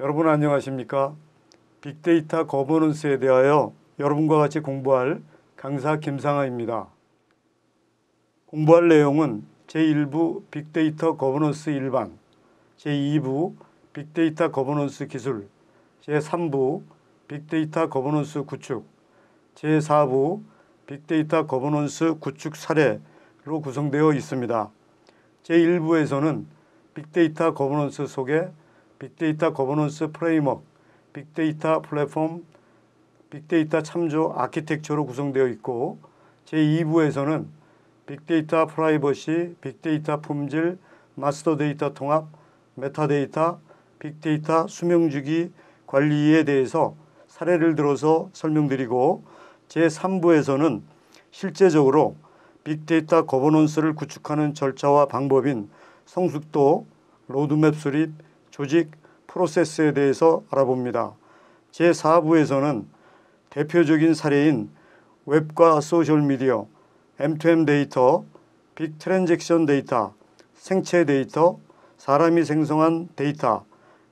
여러분 안녕하십니까? 빅데이터 거버넌스에 대하여 여러분과 같이 공부할 강사 김상아입니다. 공부할 내용은 제1부 빅데이터 거버넌스 일반, 제2부 빅데이터 거버넌스 기술, 제3부 빅데이터 거버넌스 구축, 제4부 빅데이터 거버넌스 구축 사례로 구성되어 있습니다. 제1부에서는 빅데이터 거버넌스 속에 빅데이터 거버넌스 프레임워크, 빅데이터 플랫폼, 빅데이터 참조 아키텍처로 구성되어 있고 제2부에서는 빅데이터 프라이버시, 빅데이터 품질, 마스터 데이터 통합, 메타데이터, 빅데이터 수명주기 관리에 대해서 사례를 들어서 설명드리고 제3부에서는 실제적으로 빅데이터 거버넌스를 구축하는 절차와 방법인 성숙도, 로드맵 수립, 조직 프로세스에 대해서 알아봅니다. 제4부에서는 대표적인 사례인 웹과 소셜미디어, M2M 데이터, 빅 트랜잭션 데이터, 생체 데이터, 사람이 생성한 데이터,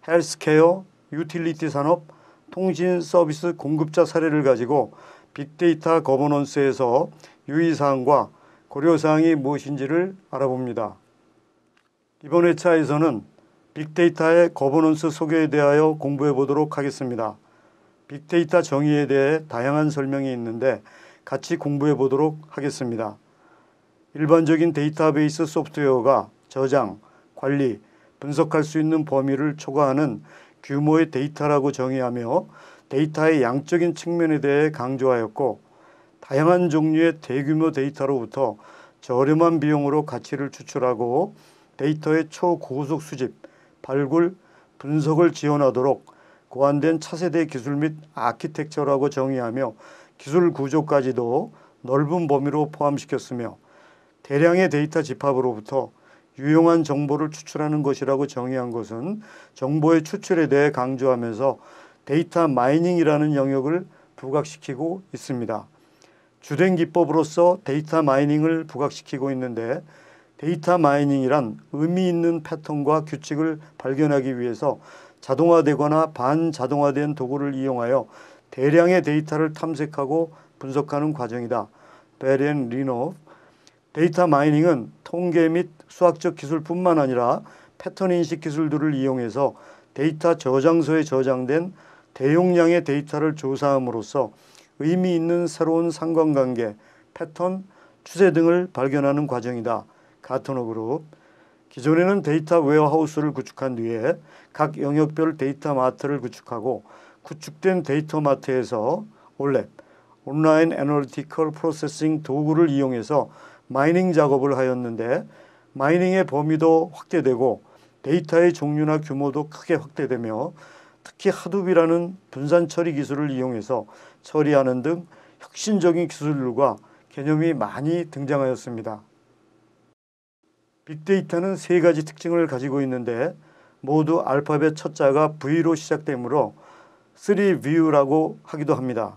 헬스케어, 유틸리티 산업, 통신 서비스 공급자 사례를 가지고 빅데이터 거버넌스에서 유의사항과 고려사항이 무엇인지를 알아봅니다. 이번 회차에서는 빅데이터의 거버넌스 소개에 대하여 공부해 보도록 하겠습니다. 빅데이터 정의에 대해 다양한 설명이 있는데 같이 공부해 보도록 하겠습니다. 일반적인 데이터베이스 소프트웨어가 저장, 관리, 분석할 수 있는 범위를 초과하는 규모의 데이터라고 정의하며 데이터의 양적인 측면에 대해 강조하였고 다양한 종류의 대규모 데이터로부터 저렴한 비용으로 가치를 추출하고 데이터의 초고속 수집, 발굴, 분석을 지원하도록 고안된 차세대 기술 및 아키텍처라고 정의하며 기술 구조까지도 넓은 범위로 포함시켰으며 대량의 데이터 집합으로부터 유용한 정보를 추출하는 것이라고 정의한 것은 정보의 추출에 대해 강조하면서 데이터 마이닝이라는 영역을 부각시키고 있습니다. 주된 기법으로서 데이터 마이닝을 부각시키고 있는데 데이터 마이닝이란 의미 있는 패턴과 규칙을 발견하기 위해서 자동화되거나 반자동화된 도구를 이용하여 대량의 데이터를 탐색하고 분석하는 과정이다. 베렌 리노 데이터 마이닝은 통계 및 수학적 기술뿐만 아니라 패턴 인식 기술들을 이용해서 데이터 저장소에 저장된 대용량의 데이터를 조사함으로써 의미 있는 새로운 상관관계, 패턴, 추세 등을 발견하는 과정이다. 가트너 그룹 기존에는 데이터 웨어하우스를 구축한 뒤에 각 영역별 데이터 마트를 구축하고 구축된 데이터 마트에서 올랩 온라인 애널티컬 프로세싱 도구를 이용해서 마이닝 작업을 하였는데 마이닝의 범위도 확대되고 데이터의 종류나 규모도 크게 확대되며 특히 하둡이라는 분산 처리 기술을 이용해서 처리하는 등 혁신적인 기술들과 개념이 많이 등장하였습니다. 빅데이터는 세 가지 특징을 가지고 있는데 모두 알파벳 첫자가 V로 시작되므로 3V라고 i e w 하기도 합니다.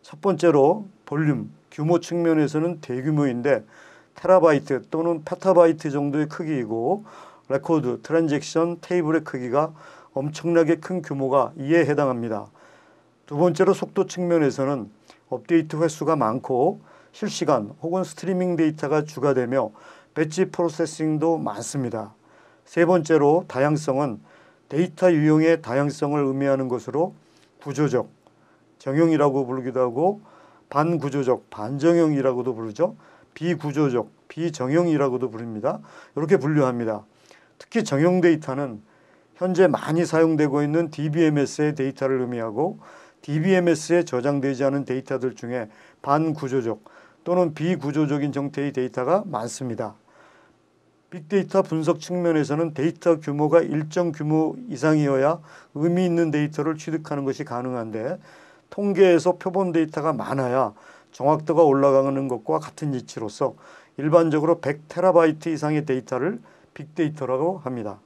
첫 번째로 볼륨, 규모 측면에서는 대규모인데 테라바이트 또는 페타바이트 정도의 크기이고 레코드, 트랜잭션, 테이블의 크기가 엄청나게 큰 규모가 이에 해당합니다. 두 번째로 속도 측면에서는 업데이트 횟수가 많고 실시간 혹은 스트리밍 데이터가 주가되며 배치 프로세싱도 많습니다. 세 번째로 다양성은 데이터 유형의 다양성을 의미하는 것으로 구조적, 정형이라고 부르기도 하고 반구조적, 반정형이라고도 부르죠. 비구조적, 비정형이라고도 부릅니다. 이렇게 분류합니다. 특히 정형 데이터는 현재 많이 사용되고 있는 DBMS의 데이터를 의미하고 DBMS에 저장되지 않은 데이터들 중에 반구조적 또는 비구조적인 형태의 데이터가 많습니다. 빅데이터 분석 측면에서는 데이터 규모가 일정 규모 이상이어야 의미 있는 데이터를 취득하는 것이 가능한데 통계에서 표본 데이터가 많아야 정확도가 올라가는 것과 같은 이치로서 일반적으로 100테라바이트 이상의 데이터를 빅데이터라고 합니다.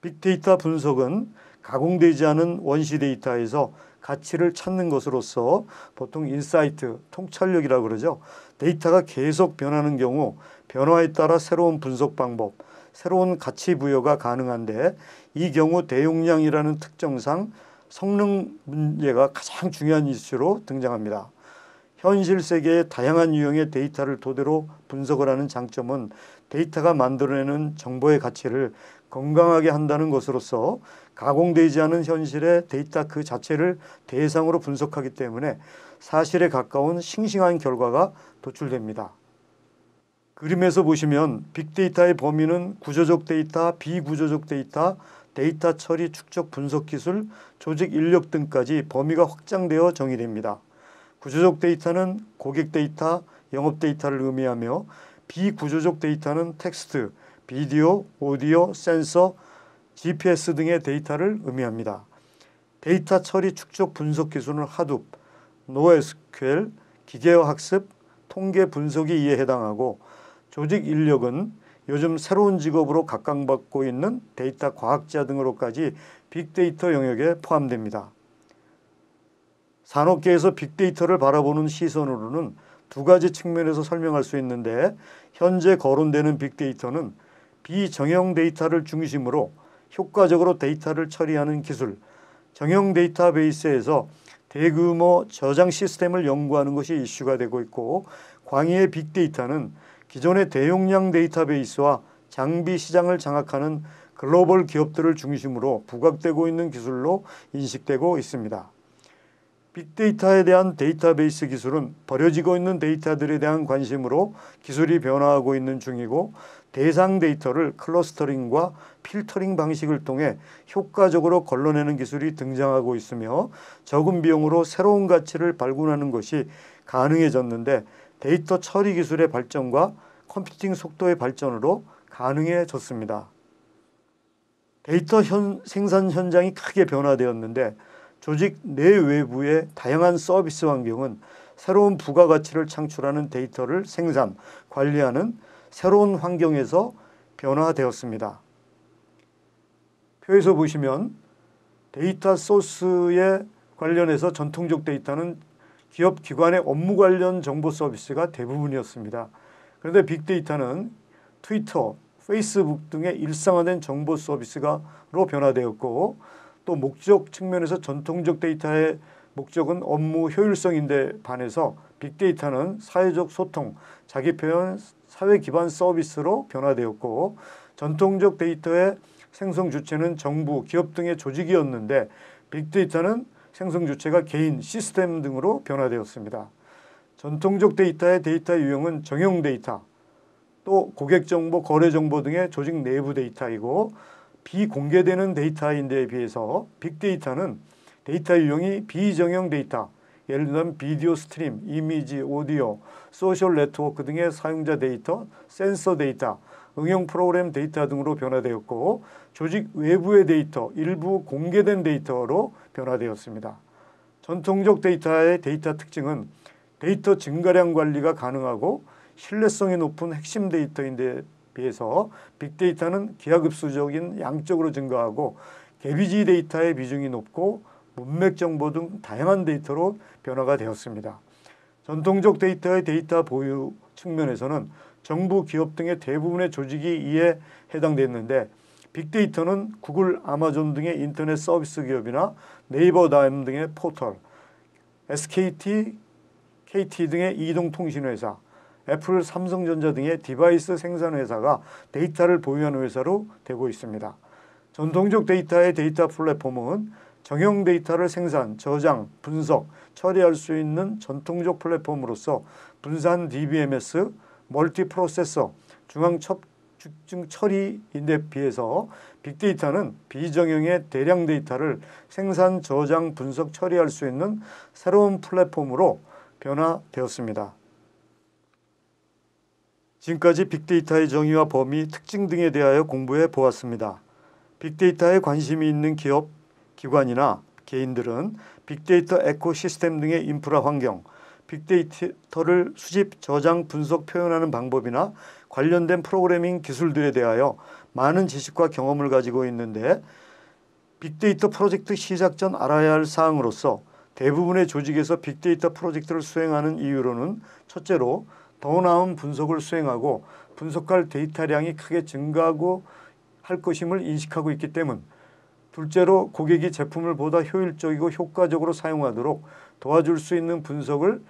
빅데이터 분석은 가공되지 않은 원시 데이터에서 가치를 찾는 것으로서 보통 인사이트, 통찰력이라고 그러죠. 데이터가 계속 변하는 경우 변화에 따라 새로운 분석 방법, 새로운 가치 부여가 가능한데 이 경우 대용량이라는 특정상 성능 문제가 가장 중요한 이슈로 등장합니다. 현실 세계의 다양한 유형의 데이터를 토대로 분석을 하는 장점은 데이터가 만들어내는 정보의 가치를 건강하게 한다는 것으로서 가공되지 않은 현실의 데이터 그 자체를 대상으로 분석하기 때문에 사실에 가까운 싱싱한 결과가 도출됩니다. 그림에서 보시면 빅데이터의 범위는 구조적 데이터, 비구조적 데이터, 데이터 처리, 축적, 분석 기술, 조직 인력 등까지 범위가 확장되어 정의됩니다. 구조적 데이터는 고객 데이터, 영업 데이터를 의미하며 비구조적 데이터는 텍스트, 비디오, 오디오, 센서, GPS 등의 데이터를 의미합니다. 데이터 처리 축적 분석 기술은 하둡, NoSQL, 기계어 학습, 통계 분석이 이에 해당하고 조직 인력은 요즘 새로운 직업으로 각광받고 있는 데이터 과학자 등으로까지 빅데이터 영역에 포함됩니다. 산업계에서 빅데이터를 바라보는 시선으로는 두 가지 측면에서 설명할 수 있는데 현재 거론되는 빅데이터는 비정형 데이터를 중심으로 효과적으로 데이터를 처리하는 기술, 정형 데이터베이스에서 대규모 저장 시스템을 연구하는 것이 이슈가 되고 있고 광의의 빅데이터는 기존의 대용량 데이터베이스와 장비 시장을 장악하는 글로벌 기업들을 중심으로 부각되고 있는 기술로 인식되고 있습니다. 빅데이터에 대한 데이터베이스 기술은 버려지고 있는 데이터들에 대한 관심으로 기술이 변화하고 있는 중이고 대상 데이터를 클러스터링과 필터링 방식을 통해 효과적으로 걸러내는 기술이 등장하고 있으며 적은 비용으로 새로운 가치를 발굴하는 것이 가능해졌는데 데이터 처리 기술의 발전과 컴퓨팅 속도의 발전으로 가능해졌습니다. 데이터 현, 생산 현장이 크게 변화되었는데 조직 내외부의 다양한 서비스 환경은 새로운 부가가치를 창출하는 데이터를 생산, 관리하는 새로운 환경에서 변화되었습니다. 표에서 보시면 데이터 소스에 관련해서 전통적 데이터는 기업 기관의 업무 관련 정보 서비스가 대부분이었습니다. 그런데 빅데이터는 트위터, 페이스북 등의 일상화된 정보 서비스가로 변화되었고 또 목적 측면에서 전통적 데이터의 목적은 업무 효율성인데 반해서 빅데이터는 사회적 소통, 자기 표현, 사회 기반 서비스로 변화되었고 전통적 데이터의 생성 주체는 정부, 기업 등의 조직이었는데 빅데이터는 생성 주체가 개인, 시스템 등으로 변화되었습니다. 전통적 데이터의 데이터 유형은 정형 데이터, 또 고객 정보, 거래 정보 등의 조직 내부 데이터이고 비공개되는 데이터인 데에 비해서 빅데이터는 데이터 유형이 비정형 데이터, 예를 들면 비디오 스트림, 이미지, 오디오, 소셜 네트워크 등의 사용자 데이터, 센서 데이터, 응용 프로그램 데이터 등으로 변화되었고 조직 외부의 데이터, 일부 공개된 데이터로 변화되었습니다. 전통적 데이터의 데이터 특징은 데이터 증가량 관리가 가능하고 신뢰성이 높은 핵심 데이터인데 비해서 빅데이터는 기하급수적인 양적으로 증가하고 개비지 데이터의 비중이 높고 문맥 정보 등 다양한 데이터로 변화가 되었습니다. 전통적 데이터의 데이터 보유 측면에서는 정부, 기업 등의 대부분의 조직이 이에 해당됐는데 빅데이터는 구글, 아마존 등의 인터넷 서비스 기업이나 네이버 다음 등의 포털, SKT, KT 등의 이동통신회사, 애플, 삼성전자 등의 디바이스 생산회사가 데이터를 보유하는 회사로 되고 있습니다. 전통적 데이터의 데이터 플랫폼은 정형 데이터를 생산, 저장, 분석, 처리할 수 있는 전통적 플랫폼으로서 분산 DBMS, 멀티프로세서, 중앙 첩, 중증 처리인데 비해서 빅데이터는 비정형의 대량 데이터를 생산, 저장, 분석, 처리할 수 있는 새로운 플랫폼으로 변화되었습니다. 지금까지 빅데이터의 정의와 범위, 특징 등에 대하여 공부해 보았습니다. 빅데이터에 관심이 있는 기업, 기관이나 개인들은 빅데이터 에코시스템 등의 인프라 환경, 빅데이터를 수집, 저장, 분석, 표현하는 방법이나 관련된 프로그래밍 기술들에 대하여 많은 지식과 경험을 가지고 있는데 빅데이터 프로젝트 시작 전 알아야 할 사항으로서 대부분의 조직에서 빅데이터 프로젝트를 수행하는 이유로는 첫째로 더 나은 분석을 수행하고 분석할 데이터량이 크게 증가하고 할 것임을 인식하고 있기 때문 입니다 둘째로 고객이 제품을 보다 효율적이고 효과적으로 사용하도록 도와줄 수 있는 분석을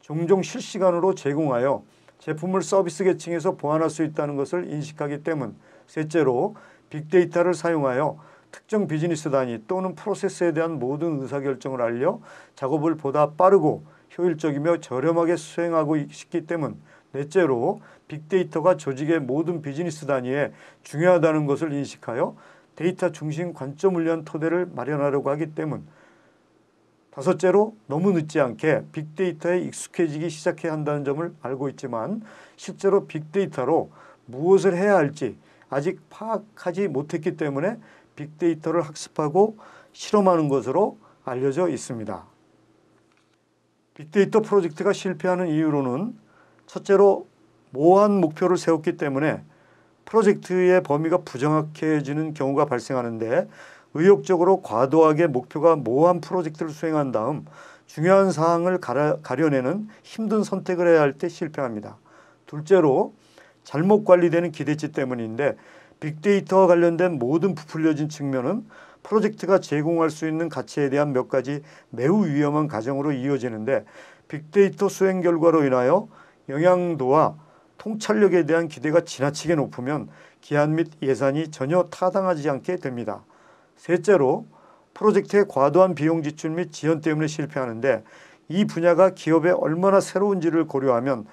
종종 실시간으로 제공하여 제품을 서비스 계층에서 보완할 수 있다는 것을 인식하기 때문 셋째로 빅데이터를 사용하여 특정 비즈니스 단위 또는 프로세스에 대한 모든 의사결정을 알려 작업을 보다 빠르고 효율적이며 저렴하게 수행하고 싶기 때문 넷째로 빅데이터가 조직의 모든 비즈니스 단위에 중요하다는 것을 인식하여 데이터 중심 관점 훈련 토대를 마련하려고 하기 때문 다섯째로 너무 늦지 않게 빅데이터에 익숙해지기 시작해야 한다는 점을 알고 있지만 실제로 빅데이터로 무엇을 해야 할지 아직 파악하지 못했기 때문에 빅데이터를 학습하고 실험하는 것으로 알려져 있습니다. 빅데이터 프로젝트가 실패하는 이유로는 첫째로 모호한 목표를 세웠기 때문에 프로젝트의 범위가 부정확해지는 경우가 발생하는데 의욕적으로 과도하게 목표가 모호한 프로젝트를 수행한 다음 중요한 사항을 가려내는 힘든 선택을 해야 할 때 실패합니다. 둘째로 잘못 관리되는 기대치 때문인데 빅데이터와 관련된 모든 부풀려진 측면은 프로젝트가 제공할 수 있는 가치에 대한 몇 가지 매우 위험한 가정으로 이어지는데 빅데이터 수행 결과로 인하여 영향도와 통찰력에 대한 기대가 지나치게 높으면 기한 및 예산이 전혀 타당하지 않게 됩니다. 셋째로 프로젝트의 과도한 비용 지출 및 지연 때문에 실패하는데 이 분야가 기업에 얼마나 새로운지를 고려하면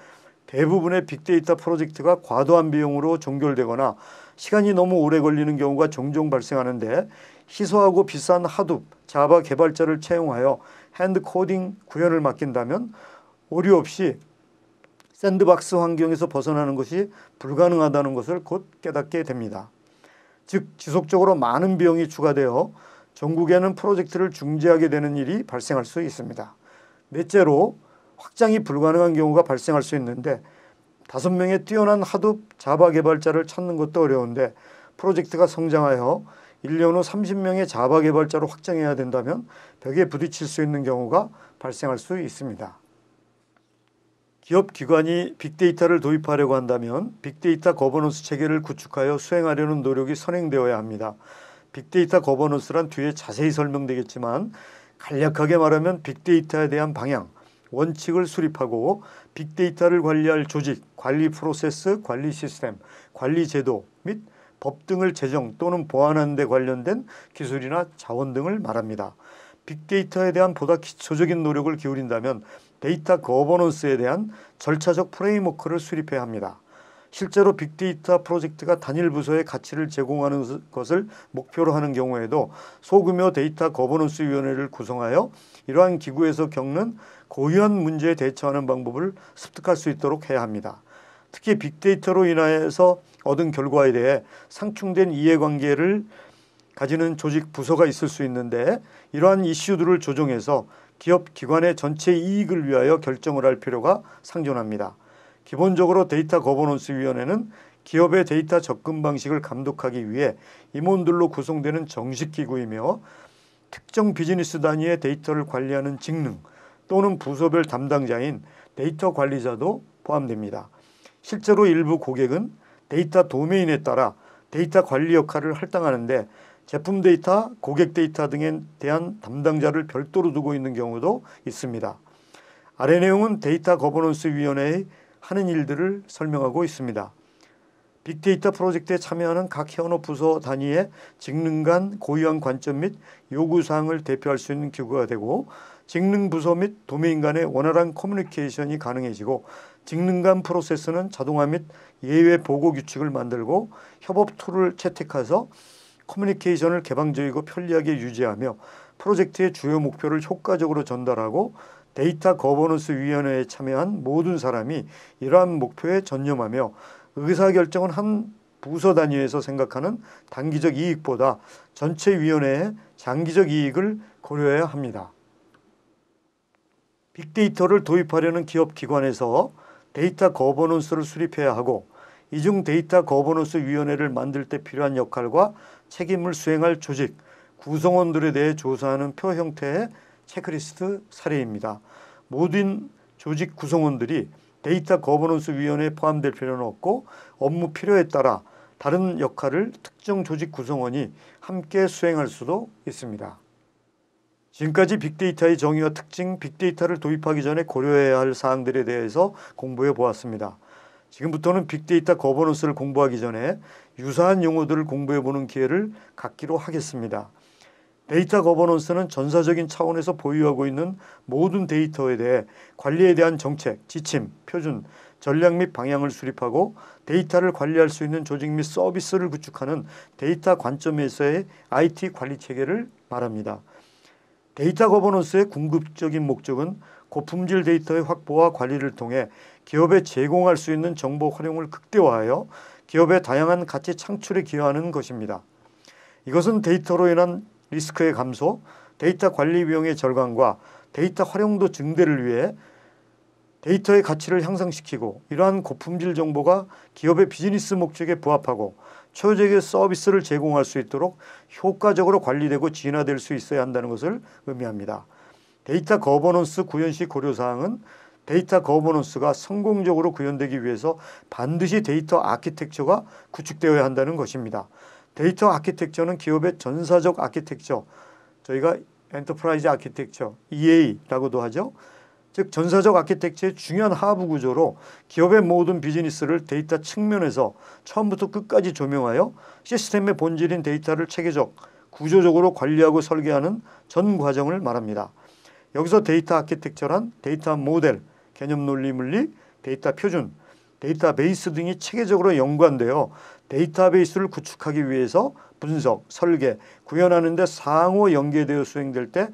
대부분의 빅데이터 프로젝트가 과도한 비용으로 종결되거나 시간이 너무 오래 걸리는 경우가 종종 발생하는데 희소하고 비싼 하둡, 자바 개발자를 채용하여 핸드코딩 구현을 맡긴다면 오류 없이 샌드박스 환경에서 벗어나는 것이 불가능하다는 것을 곧 깨닫게 됩니다. 즉 지속적으로 많은 비용이 추가되어 전국에는 프로젝트를 중지하게 되는 일이 발생할 수 있습니다. 넷째로 확장이 불가능한 경우가 발생할 수 있는데 다섯 명의 뛰어난 하둡 자바 개발자를 찾는 것도 어려운데 프로젝트가 성장하여 1년 후 30명의 자바 개발자로 확장해야 된다면 벽에 부딪힐 수 있는 경우가 발생할 수 있습니다. 기업 기관이 빅데이터를 도입하려고 한다면 빅데이터 거버넌스 체계를 구축하여 수행하려는 노력이 선행되어야 합니다. 빅데이터 거버넌스란 뒤에 자세히 설명되겠지만 간략하게 말하면 빅데이터에 대한 방향, 원칙을 수립하고 빅데이터를 관리할 조직, 관리 프로세스, 관리 시스템, 관리 제도 및 법 등을 제정 또는 보완하는 데 관련된 기술이나 자원 등을 말합니다. 빅데이터에 대한 보다 기초적인 노력을 기울인다면 데이터 거버넌스에 대한 절차적 프레임워크를 수립해야 합니다. 실제로 빅데이터 프로젝트가 단일 부서의 가치를 제공하는 것을 목표로 하는 경우에도 소규모 데이터 거버넌스 위원회를 구성하여 이러한 기구에서 겪는 고유한 문제에 대처하는 방법을 습득할 수 있도록 해야 합니다. 특히 빅데이터로 인하여서 얻은 결과에 대해 상충된 이해관계를 가지는 조직 부서가 있을 수 있는데 이러한 이슈들을 조정해서 기업 기관의 전체 이익을 위하여 결정을 할 필요가 상존합니다. 기본적으로 데이터 거버넌스 위원회는 기업의 데이터 접근 방식을 감독하기 위해 임원들로 구성되는 정식 기구이며 특정 비즈니스 단위의 데이터를 관리하는 직능 또는 부서별 담당자인 데이터 관리자도 포함됩니다. 실제로 일부 고객은 데이터 도메인에 따라 데이터 관리 역할을 할당하는데 제품 데이터, 고객 데이터 등에 대한 담당자를 별도로 두고 있는 경우도 있습니다. 아래 내용은 데이터 거버넌스 위원회의 하는 일들을 설명하고 있습니다. 빅데이터 프로젝트에 참여하는 각 현업 부서 단위의 직능 간 고유한 관점 및 요구사항을 대표할 수 있는 기구가 되고 직능 부서 및 도메인 간의 원활한 커뮤니케이션이 가능해지고 직능 간 프로세스는 자동화 및 예외 보고 규칙을 만들고 협업 툴을 채택해서 커뮤니케이션을 개방적이고 편리하게 유지하며 프로젝트의 주요 목표를 효과적으로 전달하고 데이터 거버넌스 위원회에 참여한 모든 사람이 이러한 목표에 전념하며 의사결정은 한 부서 단위에서 생각하는 단기적 이익보다 전체 위원회의 장기적 이익을 고려해야 합니다. 빅데이터를 도입하려는 기업 기관에서 데이터 거버넌스를 수립해야 하고 이중 데이터 거버넌스 위원회를 만들 때 필요한 역할과 책임을 수행할 조직, 구성원들에 대해 조사하는 표 형태의 체크리스트 사례입니다. 모든 조직 구성원들이 데이터 거버넌스 위원회에 포함될 필요는 없고 업무 필요에 따라 다른 역할을 특정 조직 구성원이 함께 수행할 수도 있습니다. 지금까지 빅데이터의 정의와 특징, 빅데이터를 도입하기 전에 고려해야 할 사항들에 대해서 공부해 보았습니다. 지금부터는 빅데이터 거버넌스를 공부하기 전에 유사한 용어들을 공부해보는 기회를 갖기로 하겠습니다. 데이터 거버넌스는 전사적인 차원에서 보유하고 있는 모든 데이터에 대해 관리에 대한 정책, 지침, 표준, 전략 및 방향을 수립하고 데이터를 관리할 수 있는 조직 및 서비스를 구축하는 데이터 관점에서의 IT 관리 체계를 말합니다. 데이터 거버넌스의 궁극적인 목적은 고품질 데이터의 확보와 관리를 통해 기업에 제공할 수 있는 정보 활용을 극대화하여 기업의 다양한 가치 창출에 기여하는 것입니다. 이것은 데이터로 인한 리스크의 감소, 데이터 관리 비용의 절감과 데이터 활용도 증대를 위해 데이터의 가치를 향상시키고 이러한 고품질 정보가 기업의 비즈니스 목적에 부합하고 초적의 서비스를 제공할 수 있도록 효과적으로 관리되고 진화될 수 있어야 한다는 것을 의미합니다. 데이터 거버넌스 구현 시 고려사항은 데이터 거버넌스가 성공적으로 구현되기 위해서 반드시 데이터 아키텍처가 구축되어야 한다는 것입니다. 데이터 아키텍처는 기업의 전사적 아키텍처, 저희가 엔터프라이즈 아키텍처, EA라고도 하죠. 즉 전사적 아키텍처의 중요한 하부 구조로 기업의 모든 비즈니스를 데이터 측면에서 처음부터 끝까지 조명하여 시스템의 본질인 데이터를 체계적, 구조적으로 관리하고 설계하는 전 과정을 말합니다. 여기서 데이터 아키텍처란 데이터 모델, 개념 논리 물리, 데이터 표준, 데이터베이스 등이 체계적으로 연관되어 데이터베이스를 구축하기 위해서 분석, 설계, 구현하는 데 상호 연계되어 수행될 때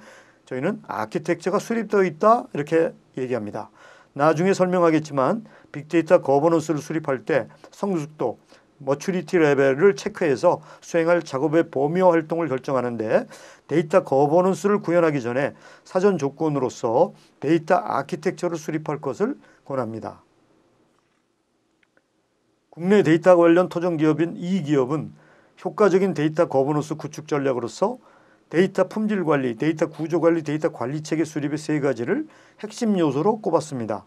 저희는 아키텍처가 수립되어 있다 이렇게 얘기합니다. 나중에 설명하겠지만 빅데이터 거버넌스를 수립할 때 성숙도, 머추리티 레벨을 체크해서 수행할 작업의 범위 와 활동을 결정하는데 데이터 거버넌스를 구현하기 전에 사전 조건으로서 데이터 아키텍처를 수립할 것을 권합니다. 국내 데이터 관련 토종 기업인 이 기업은 효과적인 데이터 거버넌스 구축 전략으로서 데이터 품질 관리, 데이터 구조 관리, 데이터 관리 체계 수립의 세 가지를 핵심 요소로 꼽았습니다.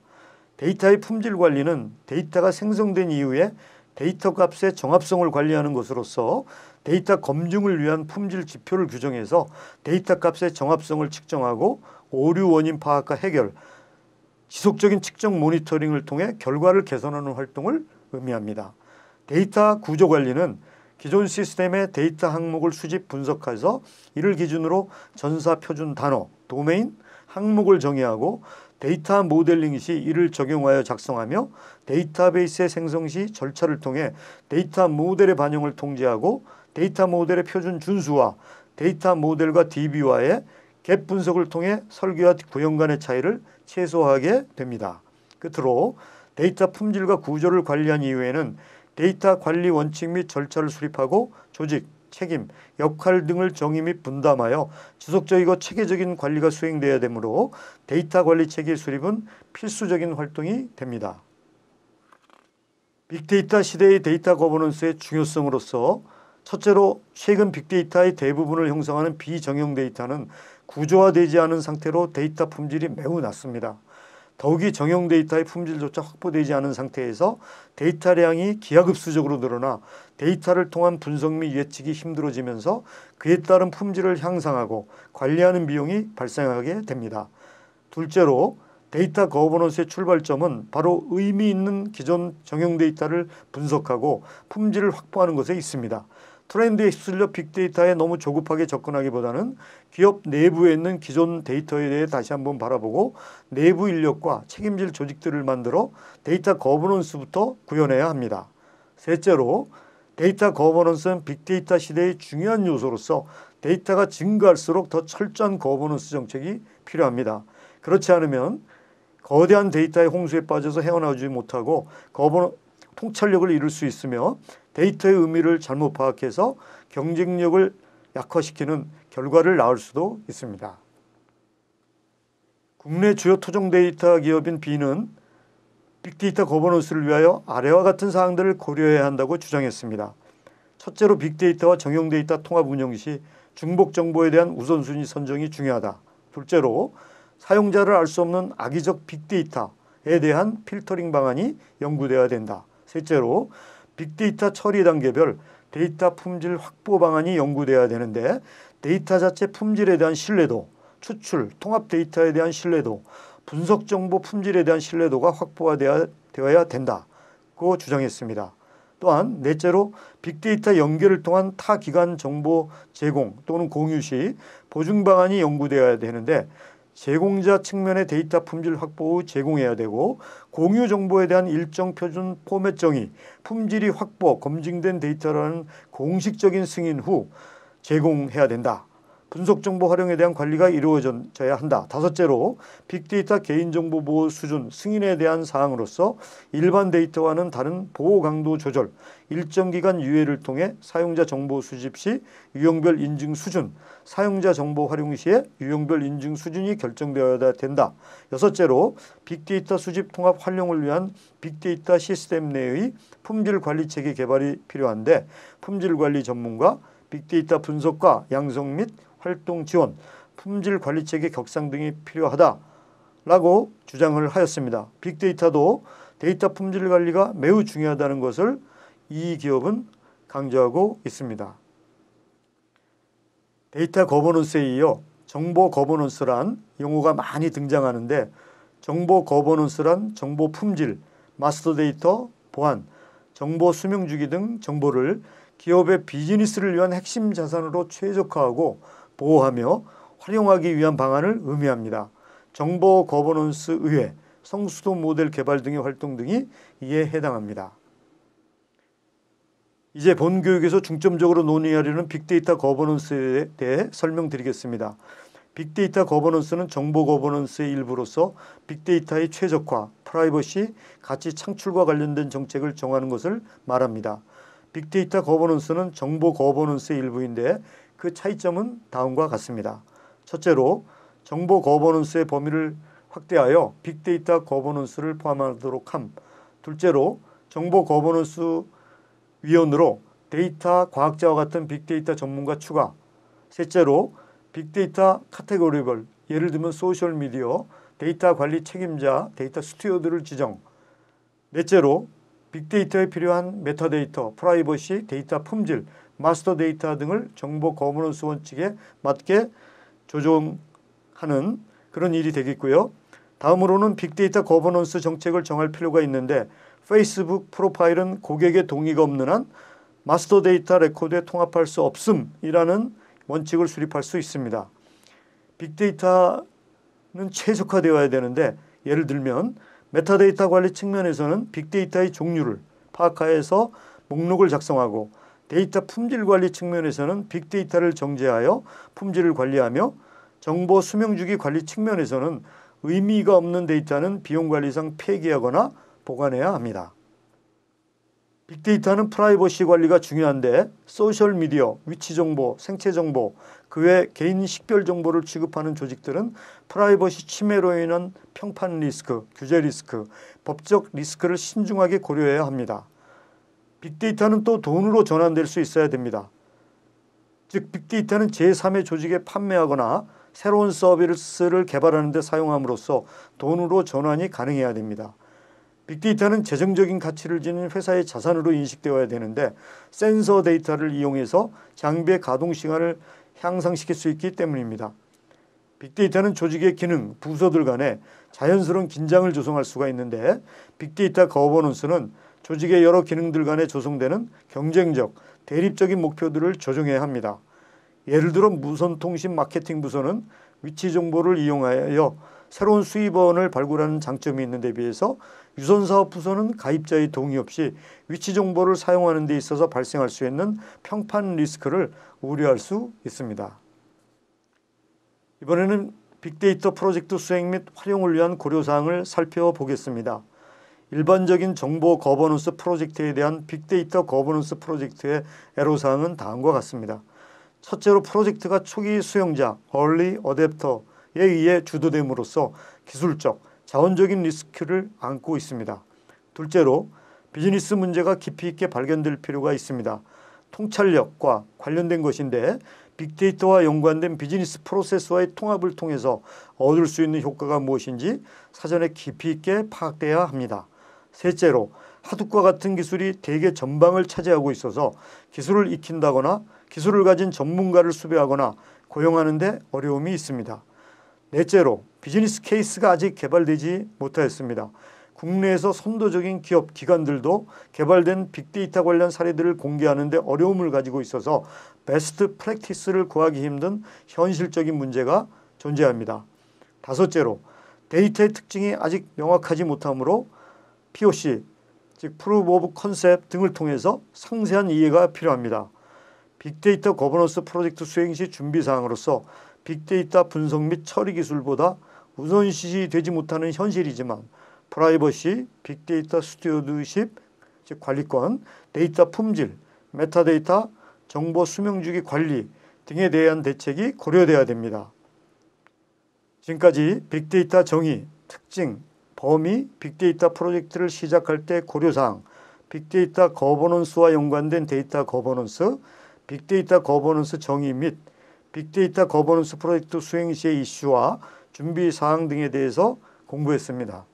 데이터의 품질 관리는 데이터가 생성된 이후에 데이터 값의 정합성을 관리하는 것으로서 데이터 검증을 위한 품질 지표를 규정해서 데이터 값의 정합성을 측정하고 오류 원인 파악과 해결, 지속적인 측정 모니터링을 통해 결과를 개선하는 활동을 의미합니다. 데이터 구조 관리는 기존 시스템의 데이터 항목을 수집 분석해서 이를 기준으로 전사 표준 단어, 도메인, 항목을 정의하고 데이터 모델링 시 이를 적용하여 작성하며 데이터베이스의 생성 시 절차를 통해 데이터 모델의 반영을 통제하고 데이터 모델의 표준 준수와 데이터 모델과 DB와의 갭 분석을 통해 설계와 구현 간의 차이를 최소화하게 됩니다. 끝으로 데이터 품질과 구조를 관리한 이후에는 데이터 관리 원칙 및 절차를 수립하고 조직, 책임, 역할 등을 정의 및 분담하여 지속적이고 체계적인 관리가 수행되어야 되므로 데이터 관리 체계 수립은 필수적인 활동이 됩니다. 빅데이터 시대의 데이터 거버넌스의 중요성으로서 첫째로 최근 빅데이터의 대부분을 형성하는 비정형 데이터는 구조화되지 않은 상태로 데이터 품질이 매우 낮습니다. 더욱이 정형 데이터의 품질조차 확보되지 않은 상태에서 데이터량이 기하급수적으로 늘어나 데이터를 통한 분석 및 예측이 힘들어지면서 그에 따른 품질을 향상하고 관리하는 비용이 발생하게 됩니다. 둘째로 데이터 거버넌스의 출발점은 바로 의미 있는 기존 정형 데이터를 분석하고 품질을 확보하는 것에 있습니다. 트렌드에 휩쓸려 빅데이터에 너무 조급하게 접근하기보다는 기업 내부에 있는 기존 데이터에 대해 다시 한번 바라보고 내부 인력과 책임질 조직들을 만들어 데이터 거버넌스부터 구현해야 합니다. 셋째로 데이터 거버넌스는 빅데이터 시대의 중요한 요소로서 데이터가 증가할수록 더 철저한 거버넌스 정책이 필요합니다. 그렇지 않으면 거대한 데이터의 홍수에 빠져서 헤어나오지 못하고 거버넌 스 통찰력을 이룰 수 있으며 데이터의 의미를 잘못 파악해서 경쟁력을 약화시키는 결과를 낳을 수도 있습니다. 국내 주요 토종 데이터 기업인 B는 빅데이터 거버넌스를 위하여 아래와 같은 사항들을 고려해야 한다고 주장했습니다. 첫째로 빅데이터와 정형 데이터 통합 운영 시 중복 정보에 대한 우선순위 선정이 중요하다. 둘째로 사용자를 알 수 없는 악의적 빅데이터에 대한 필터링 방안이 연구되어야 된다. 셋째로 빅데이터 처리 단계별 데이터 품질 확보 방안이 연구돼야 되는데 데이터 자체 품질에 대한 신뢰도, 추출, 통합 데이터에 대한 신뢰도, 분석 정보 품질에 대한 신뢰도가 확보가 되어야 된다고 주장했습니다. 또한 넷째로 빅데이터 연결을 통한 타 기관 정보 제공 또는 공유 시 보증 방안이 연구되어야 되는데 제공자 측면의 데이터 품질 확보 후 제공해야 되고 공유 정보에 대한 일정 표준 포맷 정의, 품질이 확보, 검증된 데이터라는 공식적인 승인 후 제공해야 된다. 분석 정보 활용에 대한 관리가 이루어져야 한다. 다섯째로 빅데이터 개인정보 보호 수준 승인에 대한 사항으로서 일반 데이터와는 다른 보호 강도 조절, 일정 기간 유예를 통해 사용자 정보 수집 시 유형별 인증 수준, 사용자 정보 활용 시에 유형별 인증 수준이 결정되어야 된다. 여섯째로 빅데이터 수집 통합 활용을 위한 빅데이터 시스템 내의 품질 관리 체계 개발이 필요한데 품질 관리 전문가, 빅데이터 분석과 양성 및 활동 지원, 품질 관리 체계 격상 등이 필요하다. 라고 주장을 하였습니다. 빅데이터도 데이터 품질 관리가 매우 중요하다는 것을 이 기업은 강조하고 있습니다. 데이터 거버넌스에 이어 정보 거버넌스란 용어가 많이 등장하는데 정보 거버넌스란 정보 품질, 마스터 데이터, 보안, 정보 수명주기 등 정보를 기업의 비즈니스를 위한 핵심 자산으로 최적화하고 보호하며 활용하기 위한 방안을 의미합니다. 정보 거버넌스 의회, 성수도 모델 개발 등의 활동 등이 이에 해당합니다. 이제 본 교육에서 중점적으로 논의하려는 빅데이터 거버넌스에 대해 설명드리겠습니다. 빅데이터 거버넌스는 정보 거버넌스의 일부로서 빅데이터의 최적화, 프라이버시, 가치 창출과 관련된 정책을 정하는 것을 말합니다. 빅데이터 거버넌스는 정보 거버넌스의 일부인데 그 차이점은 다음과 같습니다. 첫째로 정보 거버넌스의 범위를 확대하여 빅데이터 거버넌스를 포함하도록 함. 둘째로 정보 거버넌스 위원으로 데이터 과학자와 같은 빅데이터 전문가 추가 셋째로 빅데이터 카테고리별 예를 들면 소셜미디어 데이터 관리 책임자 데이터 스튜어드를 지정 넷째로 빅데이터에 필요한 메타데이터 프라이버시 데이터 품질 마스터 데이터 등을 정보 거버넌스 원칙에 맞게 조정하는 그런 일이 되겠고요. 다음으로는 빅데이터 거버넌스 정책을 정할 필요가 있는데 페이스북 프로파일은 고객의 동의가 없는 한 마스터 데이터 레코드에 통합할 수 없음이라는 원칙을 수립할 수 있습니다. 빅데이터는 최적화되어야 되는데 예를 들면 메타데이터 관리 측면에서는 빅데이터의 종류를 파악하여서 목록을 작성하고 데이터 품질 관리 측면에서는 빅데이터를 정제하여 품질을 관리하며 정보 수명주기 관리 측면에서는 의미가 없는 데이터는 비용관리상 폐기하거나 보관해야 합니다. 빅데이터는 프라이버시 관리가 중요한데 소셜미디어, 위치정보, 생체정보, 그 외 개인 식별정보를 취급하는 조직들은 프라이버시 침해로 인한 평판 리스크, 규제 리스크, 법적 리스크를 신중하게 고려해야 합니다. 빅데이터는 또 돈으로 전환될 수 있어야 됩니다. 즉 빅데이터는 제3의 조직에 판매하거나 새로운 서비스를 개발하는 데 사용함으로써 돈으로 전환이 가능해야 됩니다. 빅데이터는 재정적인 가치를 지닌 회사의 자산으로 인식되어야 되는데 센서 데이터를 이용해서 장비의 가동 시간을 향상시킬 수 있기 때문입니다. 빅데이터는 조직의 기능, 부서들 간에 자연스러운 긴장을 조성할 수가 있는데 빅데이터 거버넌스는 조직의 여러 기능들 간에 조성되는 경쟁적, 대립적인 목표들을 조정해야 합니다. 예를 들어 무선통신 마케팅 부서는 위치 정보를 이용하여 새로운 수입원을 발굴하는 장점이 있는 데 비해서 유선사업부서는 가입자의 동의 없이 위치 정보를 사용하는 데 있어서 발생할 수 있는 평판 리스크를 우려할 수 있습니다. 이번에는 빅데이터 프로젝트 수행 및 활용을 위한 고려사항을 살펴보겠습니다. 일반적인 정보 거버넌스 프로젝트에 대한 빅데이터 거버넌스 프로젝트의 애로사항은 다음과 같습니다. 첫째로 프로젝트가 초기 수용자, 얼리 어댑터, 에 의해 주도됨으로써 기술적, 자원적인 리스크를 안고 있습니다. 둘째로 비즈니스 문제가 깊이 있게 발견될 필요가 있습니다. 통찰력과 관련된 것인데 빅데이터와 연관된 비즈니스 프로세스와의 통합을 통해서 얻을 수 있는 효과가 무엇인지 사전에 깊이 있게 파악돼야 합니다. 셋째로 하둑과 같은 기술이 대개 전방을 차지하고 있어서 기술을 익힌다거나 기술을 가진 전문가를 수배하거나 고용하는 데 어려움이 있습니다. 넷째로 비즈니스 케이스가 아직 개발되지 못하였습니다. 국내에서 선도적인 기업, 기관들도 개발된 빅데이터 관련 사례들을 공개하는 데 어려움을 가지고 있어서 베스트 프랙티스를 구하기 힘든 현실적인 문제가 존재합니다. 다섯째로 데이터의 특징이 아직 명확하지 못하므로 POC, 즉 Proof of 등을 통해서 상세한 이해가 필요합니다. 빅데이터 거버넌스 프로젝트 수행 시 준비사항으로서 빅데이터 분석 및 처리 기술보다 우선시 되지 못하는 현실이지만 프라이버시, 빅데이터 스튜어드십, 즉 관리권, 데이터 품질, 메타데이터, 정보 수명주기 관리 등에 대한 대책이 고려되어야 됩니다. 지금까지 빅데이터 정의, 특징, 범위, 빅데이터 프로젝트를 시작할 때 고려사항, 빅데이터 거버넌스와 연관된 데이터 거버넌스, 빅데이터 거버넌스 정의 및 빅데이터 거버넌스 프로젝트 수행 시의 이슈와 준비 사항 등에 대해서 공부했습니다.